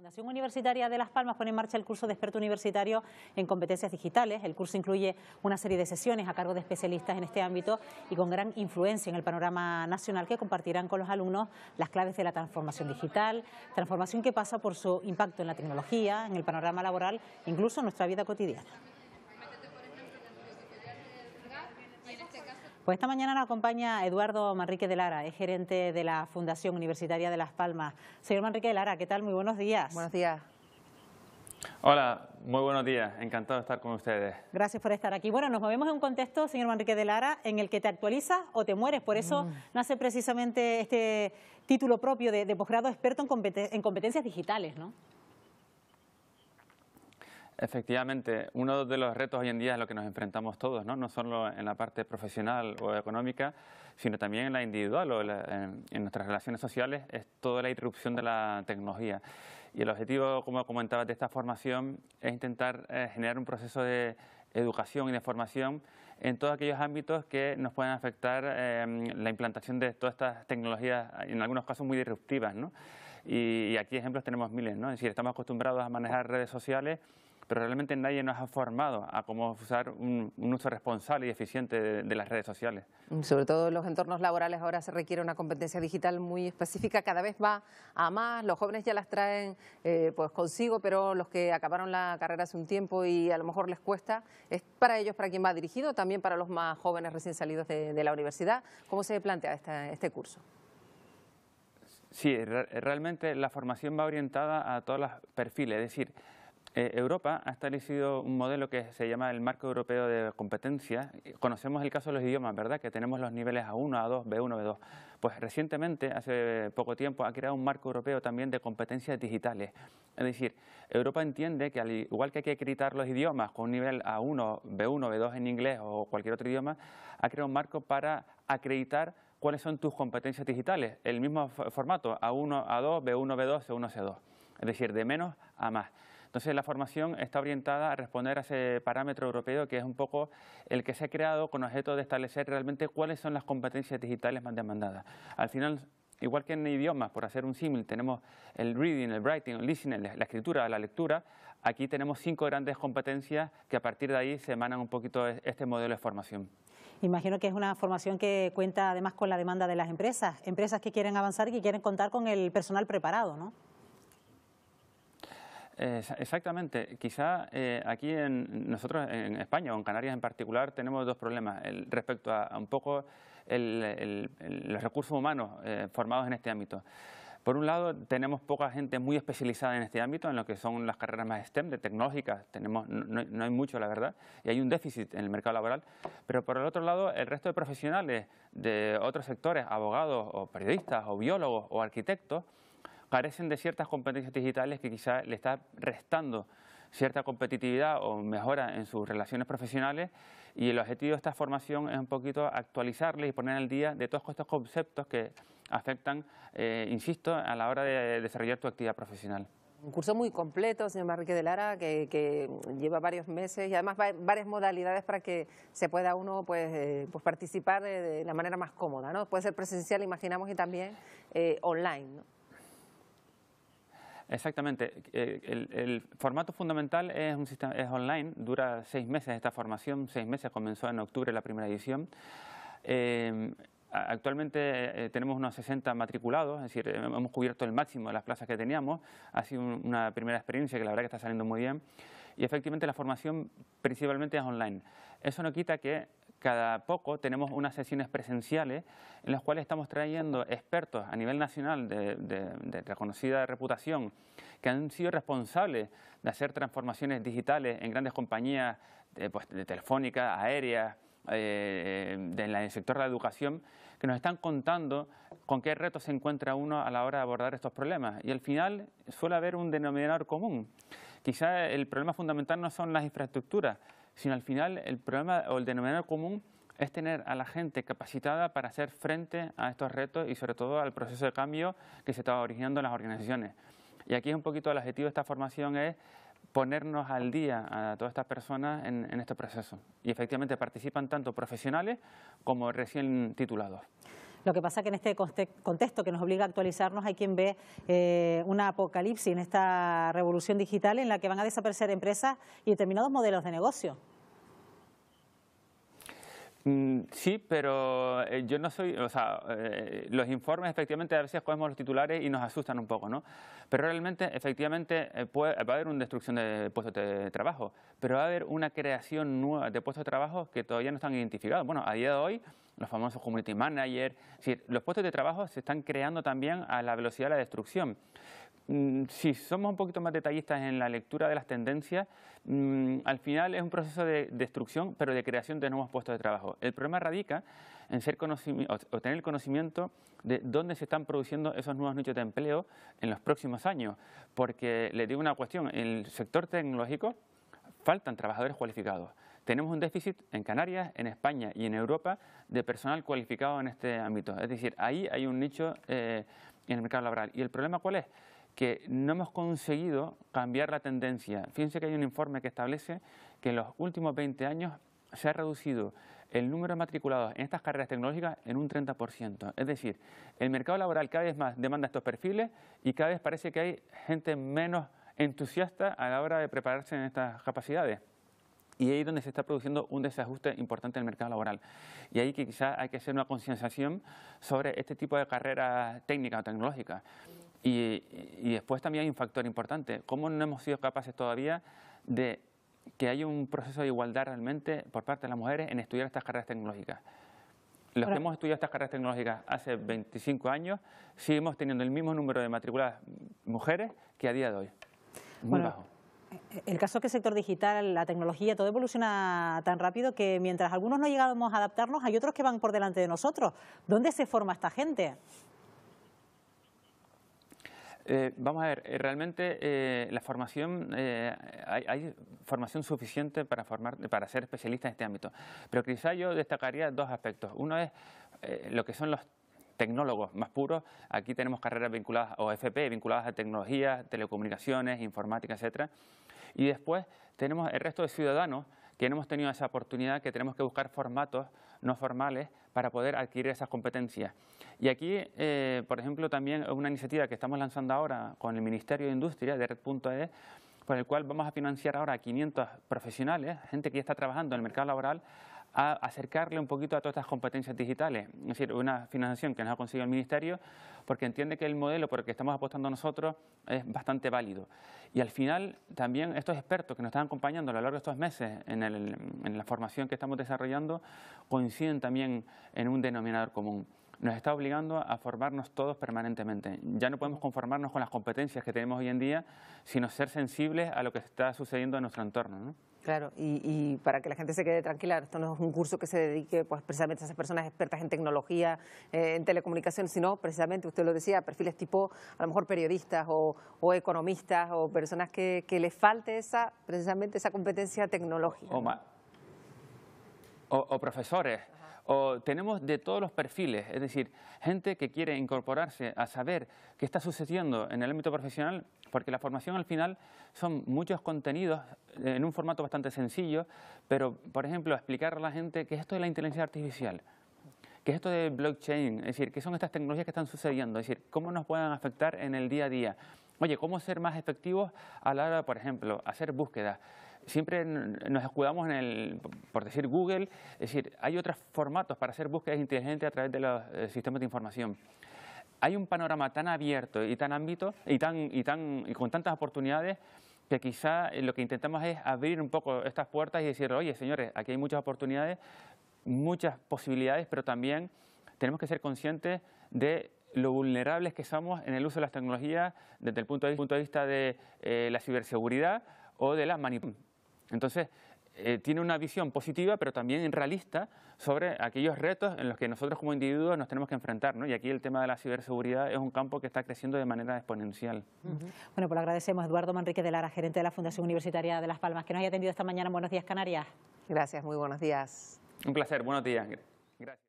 La Fundación Universitaria de Las Palmas pone en marcha el curso de experto universitario en competencias digitales. El curso incluye una serie de sesiones a cargo de especialistas en este ámbito y con gran influencia en el panorama nacional que compartirán con los alumnos las claves de la transformación digital, transformación que pasa por su impacto en la tecnología, en el panorama laboral, e incluso en nuestra vida cotidiana. Pues esta mañana nos acompaña Eduardo Manrique de Lara, es gerente de la Fundación Universitaria de Las Palmas. Señor Manrique de Lara, ¿qué tal? Muy buenos días. Buenos días. Hola, muy buenos días, encantado de estar con ustedes. Gracias por estar aquí. Bueno, nos movemos en un contexto, señor Manrique de Lara, en el que te actualizas o te mueres, por eso mm. nace precisamente este título propio de, posgrado experto en, en competencias digitales, ¿no? Efectivamente, uno de los retos hoy en día es lo que nos enfrentamos todos, no, no solo en la parte profesional o económica, sino también en la individual o en, nuestras relaciones sociales, es toda la irrupción de la tecnología. Y el objetivo, como comentabas, de esta formación es intentar eh, generar un proceso de educación y de formación en todos aquellos ámbitos que nos puedan afectar eh, la implantación de todas estas tecnologías, en algunos casos muy disruptivas. ¿no? Y, aquí ejemplos tenemos miles. ¿no? Es decir, estamos acostumbrados a manejar redes sociales pero realmente nadie nos ha formado a cómo usar un, uso responsable y eficiente de, las redes sociales. Mm, sobre todo en los entornos laborales ahora se requiere una competencia digital muy específica, cada vez va a más, los jóvenes ya las traen eh, pues consigo, pero los que acabaron la carrera hace un tiempo y a lo mejor les cuesta, es para ellos para quien va dirigido, también para los más jóvenes recién salidos de, la universidad. ¿Cómo se plantea este curso? Sí, realmente la formación va orientada a todos los perfiles, es decir, eh, Europa ha establecido un modelo que se llama el marco europeo de competencia. Conocemos el caso de los idiomas, ¿verdad? Que tenemos los niveles A1, A2, B1, B2. Pues recientemente, hace poco tiempo, ha creado un marco europeo también de competencias digitales. Es decir, Europa entiende que al igual que hay que acreditar los idiomas con un nivel A1, B1, B2 en inglés o cualquier otro idioma, ha creado un marco para acreditar cuáles son tus competencias digitales. El mismo formato, A1, A2, B1, B2, C1, C2. Es decir, de menos a más. Entonces, la formación está orientada a responder a ese parámetro europeo que es un poco el que se ha creado con objeto de establecer realmente cuáles son las competencias digitales más demandadas. Al final, igual que en idiomas, por hacer un símil, tenemos el reading, el writing, el listening, la escritura, la lectura, aquí tenemos cinco grandes competencias que a partir de ahí se emanan un poquito este modelo de formación. Imagino que es una formación que cuenta además con la demanda de las empresas, empresas que quieren avanzar y que quieren contar con el personal preparado, ¿no? exactamente. Quizá eh, aquí en nosotros en España o en Canarias en particular tenemos dos problemas respecto a, un poco los recursos humanos eh, formados en este ámbito. Por un lado, tenemos poca gente muy especializada en este ámbito, en lo que son las carreras más STEM, de tecnológicas, tenemos, no, hay mucho, la verdad, y hay un déficit en el mercado laboral. Pero por el otro lado, el resto de profesionales de otros sectores, abogados o periodistas o biólogos o arquitectos, carecen de ciertas competencias digitales que quizá le está restando cierta competitividad o mejora en sus relaciones profesionales y el objetivo de esta formación es un poquito actualizarles y poner al día de todos estos conceptos que afectan, eh, insisto, a la hora de desarrollar tu actividad profesional. Un curso muy completo, señor Marrique de Lara, que, lleva varios meses y además varias modalidades para que se pueda uno pues, eh, pues participar de, la manera más cómoda. ¿no? Puede ser presencial, imaginamos, y también eh, online. ¿no? Exactamente. Eh, el, formato fundamental es, un sistema, es online, dura seis meses esta formación, seis meses, comenzó en octubre la primera edición. Eh, actualmente eh, tenemos unos 60 matriculados, es decir, hemos cubierto el máximo de las plazas que teníamos. Ha sido una primera experiencia que la verdad que está saliendo muy bien. Y efectivamente la formación principalmente es online. Eso no quita que cada poco tenemos unas sesiones presenciales en las cuales estamos trayendo expertos a nivel nacional de, reconocida reputación que han sido responsables de hacer transformaciones digitales en grandes compañías eh, pues, de, telefónicas, aéreas, eh, eh el sector de la educación, que nos están contando con qué retos se encuentra uno a la hora de abordar estos problemas. Y al final suele haber un denominador común. Quizá el problema fundamental no son las infraestructuras, sino al final el problema o el denominador común es tener a la gente capacitada para hacer frente a estos retos y sobre todo al proceso de cambio que se estaba originando en las organizaciones. Y aquí es un poquito el objetivo de esta formación es ponernos al día a todas estas personas en este proceso. Y efectivamente participan tanto profesionales como recién titulados. Lo que pasa que en este contexto que nos obliga a actualizarnos hay quien ve eh, una apocalipsis en esta revolución digital en la que van a desaparecer empresas y determinados modelos de negocio. Mm, sí, pero eh, yo no soy, o sea, eh, los informes efectivamente a veces cogemos los titulares y nos asustan un poco, ¿no? Pero realmente, efectivamente, eh, va a haber una destrucción de puestos de trabajo, pero va a haber una creación nueva de puestos de trabajo que todavía no están identificados. Bueno, a día de hoy los famosos community managers. los puestos de trabajo se están creando también a la velocidad de la destrucción. Mm, si somos un poquito más detallistas en la lectura de las tendencias, mm, al final es un proceso de destrucción, pero de creación de nuevos puestos de trabajo. El problema radica en ser o tener conocimiento de dónde se están produciendo esos nuevos nichos de empleo en los próximos años. Porque le digo una cuestión, en el sector tecnológico faltan trabajadores cualificados tenemos un déficit en Canarias, en España y en Europa de personal cualificado en este ámbito. Es decir, ahí hay un nicho eh, en el mercado laboral. ¿Y el problema cuál es? que no hemos conseguido cambiar la tendencia. Fíjense que hay un informe que establece que en los últimos 20 años se ha reducido el número de matriculados en estas carreras tecnológicas en un 30%. Es decir, el mercado laboral cada vez más demanda estos perfiles y cada vez parece que hay gente menos entusiasta a la hora de prepararse en estas capacidades. Y ahí es donde se está produciendo un desajuste importante en el mercado laboral. Y ahí que quizás hay que hacer una concienciación sobre este tipo de carreras técnicas o tecnológicas. Y, después también hay un factor importante, cómo no hemos sido capaces todavía de que haya un proceso de igualdad realmente por parte de las mujeres en estudiar estas carreras tecnológicas. Los que hemos estudiado estas carreras tecnológicas hace 25 años, seguimos teniendo el mismo número de matriculadas mujeres que a día de hoy. Muy bajo. El caso es que el sector digital, la tecnología, todo evoluciona tan rápido que mientras algunos no llegamos a adaptarnos, hay otros que van por delante de nosotros. ¿Dónde se forma esta gente? Eh, vamos a ver, eh, realmente eh, la formación, hay, formación suficiente para, formar, para ser especialista en este ámbito, pero quizá yo destacaría dos aspectos. Uno es lo que son los tecnólogos más puros. Aquí tenemos carreras vinculadas, o FP, vinculadas a tecnologías, telecomunicaciones, informática, etcétera. Y después tenemos el resto de ciudadanos que no hemos tenido esa oportunidad, que tenemos que buscar formatos no formales para poder adquirir esas competencias. Y aquí, eh, por ejemplo, también una iniciativa que estamos lanzando ahora con el Ministerio de Industria de Red.es, por el cual vamos a financiar ahora a 500 profesionales, gente que ya está trabajando en el mercado laboral, a acercarle un poquito a todas estas competencias digitales, es decir, una financiación que nos ha conseguido el Ministerio porque entiende que el modelo por el que estamos apostando nosotros es bastante válido. Y al final también estos expertos que nos están acompañando a lo largo de estos meses en, la formación que estamos desarrollando coinciden también en un denominador común nos está obligando a formarnos todos permanentemente. Ya no podemos conformarnos con las competencias que tenemos hoy en día, sino ser sensibles a lo que está sucediendo en nuestro entorno. Claro, y, para que la gente se quede tranquila, esto no es un curso que se dedique pues, precisamente a esas personas expertas en tecnología, eh, en telecomunicación, sino precisamente, usted lo decía, perfiles tipo a lo mejor periodistas o, economistas o personas que, les falte esa, precisamente esa competencia tecnológica. o profesores. O tenemos de todos los perfiles, es decir, gente que quiere incorporarse a saber qué está sucediendo en el ámbito profesional, porque la formación al final son muchos contenidos eh, en un formato bastante sencillo, pero, por ejemplo, explicar a la gente qué es esto de la inteligencia artificial, ¿Qué es esto de blockchain? Es decir, ¿qué son estas tecnologías que están sucediendo? Es decir, ¿cómo nos pueden afectar en el día a día? Oye, ¿cómo ser más efectivos a la hora, por ejemplo, hacer búsquedas? siempre nos escudamos en el, por decir Google, es decir, hay otros formatos para hacer búsquedas inteligentes a través de los eh, sistemas de información. Hay un panorama tan abierto y tan ámbito y tan y tan y con tantas oportunidades que quizá eh, lo que intentamos es abrir un poco estas puertas y decir, oye, señores, aquí hay muchas oportunidades, muchas posibilidades, pero también tenemos que ser conscientes de lo vulnerables que somos en el uso de las tecnologías desde el punto de, vista de eh, la ciberseguridad o de la manipulación. Entonces, eh, tiene una visión positiva, pero también realista sobre aquellos retos en los que nosotros como individuos nos tenemos que enfrentar. ¿no? Y aquí el tema de la ciberseguridad es un campo que está creciendo de manera exponencial. Bueno, pues lo agradecemos a Eduardo Manrique de Lara, gerente de la Fundación Universitaria de Las Palmas, que nos haya atendido esta mañana. Buenos días, Canarias. Gracias, muy buenos días. Un placer, buenos días. Gracias.